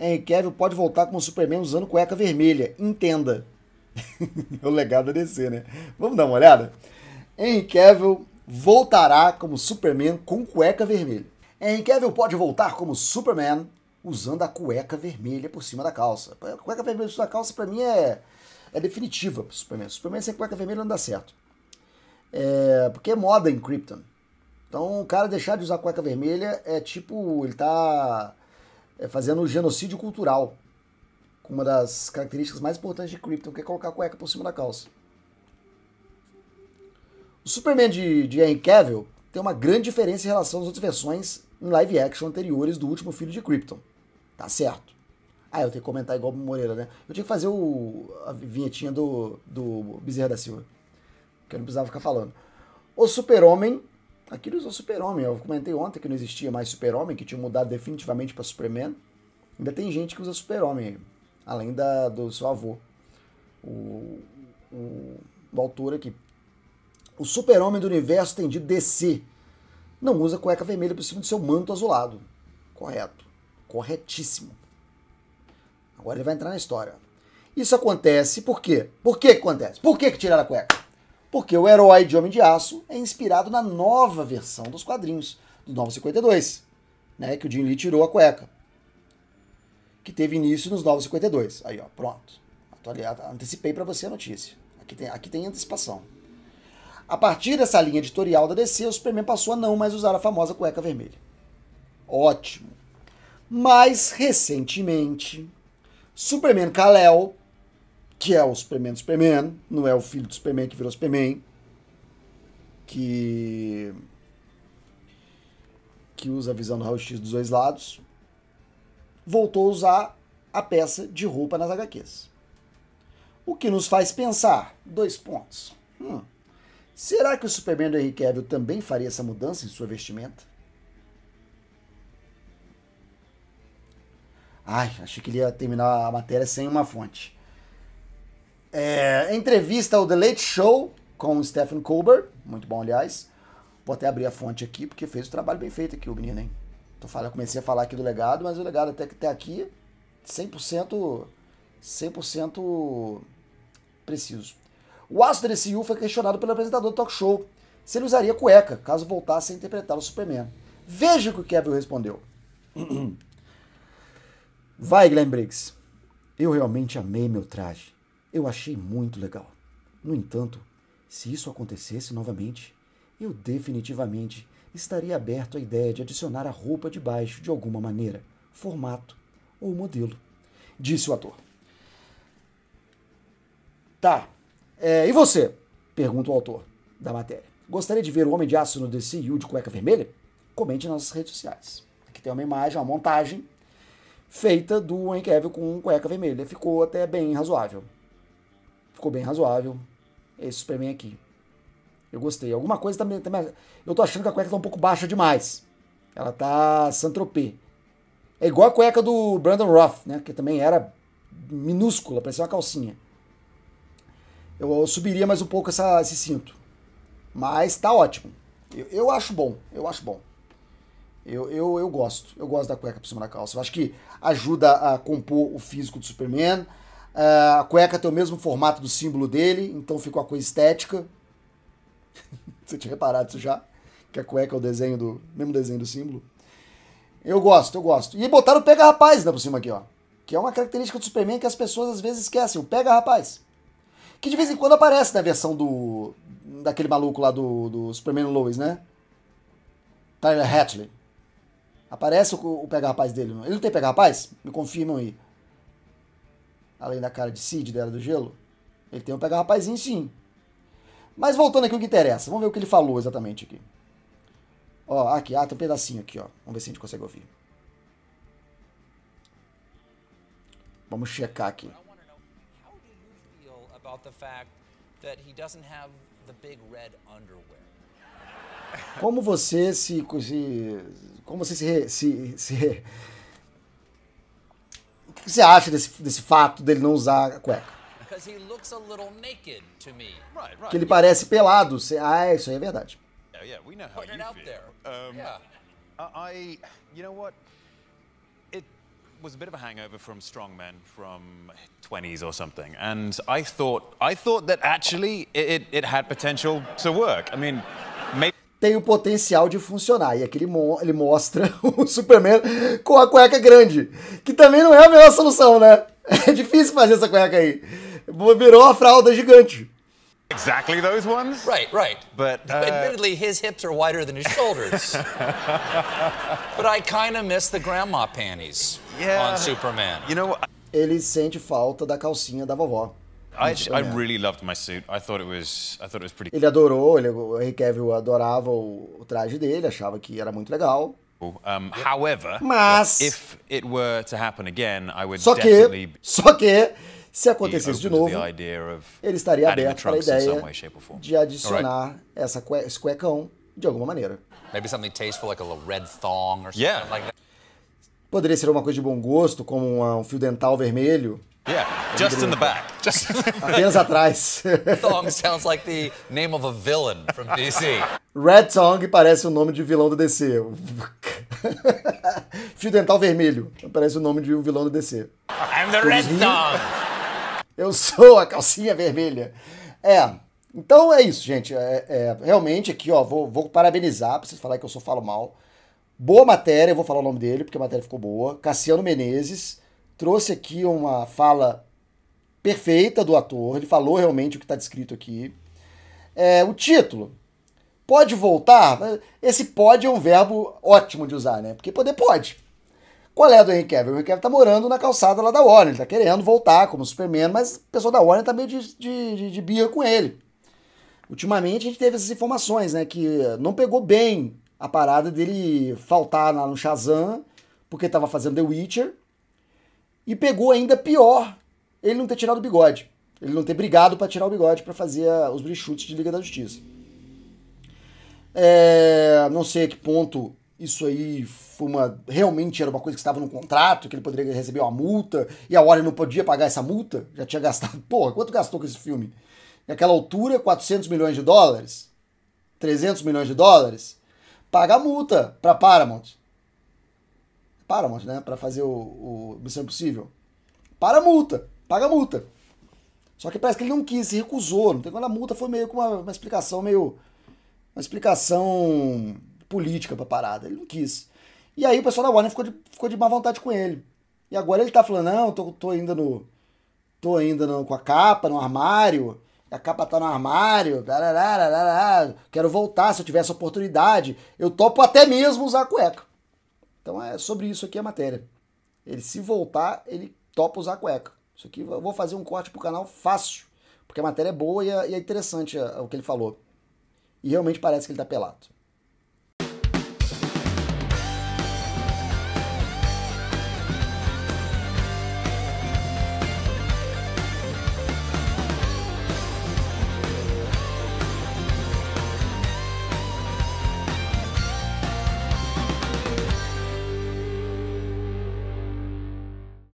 Henry Cavill pode voltar como Superman usando cueca vermelha. Entenda. É o legado a descer, né? Vamos dar uma olhada? Henry Cavill voltará como Superman com cueca vermelha. Henry Cavill pode voltar como Superman usando a cueca vermelha por cima da calça. A cueca vermelha por cima da calça, pra mim, é, é definitiva pro Superman. Superman sem cueca vermelha não dá certo. É, porque é moda em Krypton. Então, o cara deixar de usar cueca vermelha é tipo, ele tá é, fazendo genocídio cultural. Com uma das características mais importantes de Krypton, que é colocar a cueca por cima da calça. O Superman de, de Henry Cavill tem uma grande diferença em relação às outras versões em live action anteriores do último filho de Krypton. Tá certo. Ah, eu tenho que comentar igual o Moreira, né? Eu tinha que fazer o, a vinhetinha do, do Bezerra da Silva. Que eu não precisava ficar falando. O Super-Homem Aquilo usou Super-Homem. Eu comentei ontem que não existia mais Super-Homem, que tinha mudado definitivamente para Superman. Ainda tem gente que usa Super-Homem, além da, do seu avô. O, o, o autor aqui. O Super-Homem do universo tem de descer. Não usa cueca vermelha por cima do seu manto azulado. Correto. Corretíssimo. Agora ele vai entrar na história. Isso acontece por quê? Por que acontece? Por que, que tiraram a cueca? porque o herói de Homem de Aço é inspirado na nova versão dos quadrinhos, do Novo 52, né, que o Jim Lee tirou a cueca, que teve início nos Novos 52. Aí, ó, pronto. Antecipei para você a notícia. Aqui tem, aqui tem antecipação. A partir dessa linha editorial da DC, o Superman passou a não mais usar a famosa cueca vermelha. Ótimo. Mas, recentemente, Superman Kal-El que é o Superman do Superman, não é o filho do Superman que virou Superman, que que usa a visão do raio-x dos dois lados, voltou a usar a peça de roupa nas HQs. O que nos faz pensar, dois pontos. Hum, será que o Superman do Henry Cavill também faria essa mudança em sua vestimenta? Ai, achei que ele ia terminar a matéria sem uma fonte. É, entrevista ao The Late Show com o Stephen Colbert, muito bom, aliás. Vou até abrir a fonte aqui, porque fez o trabalho bem feito aqui, o menino, hein? Tô falando, comecei a falar aqui do legado, mas o legado até, até tá aqui, 100%, 100% preciso. O astro da DCU foi questionado pelo apresentador do talk show se ele usaria cueca, caso voltasse a interpretar o Superman. Veja o que o Kevin respondeu. Vai, Glenn Briggs. Eu realmente amei meu traje. Eu achei muito legal. No entanto, se isso acontecesse novamente, eu definitivamente estaria aberto à ideia de adicionar a roupa de baixo de alguma maneira, formato ou modelo, disse o ator. Tá. É, e você? Pergunta o autor da matéria. Gostaria de ver o Homem de Aço no DCU de cueca vermelha? Comente nas nossas redes sociais. Aqui tem uma imagem, uma montagem feita do Henry Cavill com cueca vermelha. Ficou até bem razoável ficou bem razoável. Esse Superman aqui. Eu gostei. Alguma coisa também. Tá tá eu tô achando que a cueca tá um pouco baixa demais. Ela tá santropê. É igual a cueca do Brandon Roth, né? Que também era minúscula, parecia uma calcinha. Eu, eu subiria mais um pouco essa, esse cinto. Mas tá ótimo. Eu, eu acho bom. Eu acho bom. Eu, eu, eu gosto. Eu gosto da cueca por cima da calça. Eu acho que ajuda a compor o físico do Superman. Ah, a cueca tem o mesmo formato do símbolo dele, então ficou a coisa estética. Você tinha reparado isso já? Que a cueca é o desenho do. mesmo desenho do símbolo. Eu gosto, eu gosto. E botaram o Pega Rapaz lá né, por cima aqui, ó. Que é uma característica do Superman que as pessoas às vezes esquecem, o Pega Rapaz. Que de vez em quando aparece na versão do. daquele maluco lá do, do Superman Lois, né? Tyler Hatley. Aparece o, o Pega Rapaz dele, Ele não tem Pega Rapaz? Me confirmam aí além da cara de Cid, dela do gelo, ele tem um pegar rapazinho sim. Mas voltando aqui o que interessa, vamos ver o que ele falou exatamente aqui. Ó, aqui, ah, tem um pedacinho aqui, ó. Vamos ver se a gente consegue ouvir. Vamos checar aqui. Como você se, se como você se, se, se que você acha desse, desse fato dele não usar a cueca? Que ele parece pelado. Ah, é, isso aí é verdade. Oh, was a bit of a hangover from strongmen from 20s or something and i thought i thought that actually it, it, had potential to work i mean tem o potencial de funcionar. E aqui ele, mo ele mostra o Superman com a cueca grande, que também não é a melhor solução, né? É difícil fazer essa cueca aí. Virou a fralda gigante. Exactly those ones? Right, right. But uh... admittedly, his hips are wider than his shoulders. but I kind of miss the grandma panties yeah. on Superman. You know, I... ele sente falta da calcinha da vovó. I, I really loved my suit. I thought it was, I thought it was pretty. Ele adorou, ele, o Henry Cavill adorava o, o traje dele, achava que era muito legal. Um, however, mas if it were to happen again, I would só que, definitely só que se acontecesse de novo, ele estaria aberto para a ideia de adicionar right. essa cue esse cuecão de alguma maneira. Maybe something tasteful like a red thong or something yeah. like that. Poderia ser uma coisa de bom gosto, como um fio dental vermelho. Yeah, just in the back. Apenas atrás. Thong sounds like the name of a villain from DC. Red Song parece o nome de vilão do DC. Fio dental vermelho. Parece o nome de um vilão do DC. I'm the Red Tongue. Eu sou a calcinha vermelha. É. Então é isso, gente. É, é, realmente aqui, ó, vou, vou parabenizar, vocês falar que eu sou falo mal. Boa matéria, eu vou falar o nome dele, porque a matéria ficou boa. Cassiano Menezes trouxe aqui uma fala perfeita do ator, ele falou realmente o que está descrito aqui. É, o título, pode voltar? Esse pode é um verbo ótimo de usar, né? Porque poder pode. Qual é do Henry Cavill? O Henry Cavill tá morando na calçada lá da Warner, ele tá querendo voltar como Superman, mas o pessoal da Warner tá meio de, de, de, de birra com ele. Ultimamente a gente teve essas informações, né? Que não pegou bem a parada dele faltar lá no Shazam, porque tava fazendo The Witcher, e pegou ainda pior ele não ter tirado o bigode. Ele não ter brigado para tirar o bigode para fazer a, os brichutes de Liga da Justiça. É, não sei a que ponto isso aí foi uma. Realmente era uma coisa que estava no contrato, que ele poderia receber uma multa, e a Warner não podia pagar essa multa, já tinha gastado. Porra, quanto gastou com esse filme? Naquela altura, 400 milhões de dólares? 300 milhões de dólares? Paga a multa para Paramount. Paramount, né? Pra fazer o, o Missão Impossível. Para a multa, paga a multa. Só que parece que ele não quis, se recusou. Não tem quando a multa foi meio com uma, uma, explicação meio. Uma explicação política pra parada. Ele não quis. E aí o pessoal da Warner ficou de, ficou de má vontade com ele. E agora ele tá falando, não, tô, tô ainda no. tô ainda no, com a capa, no armário a capa tá no armário, quero voltar se eu tivesse oportunidade, eu topo até mesmo usar a cueca. Então é sobre isso aqui é a matéria. Ele se voltar, ele topa usar cueca. Isso aqui eu vou fazer um corte pro canal fácil, porque a matéria é boa e é, é interessante é, o que ele falou. E realmente parece que ele tá pelado.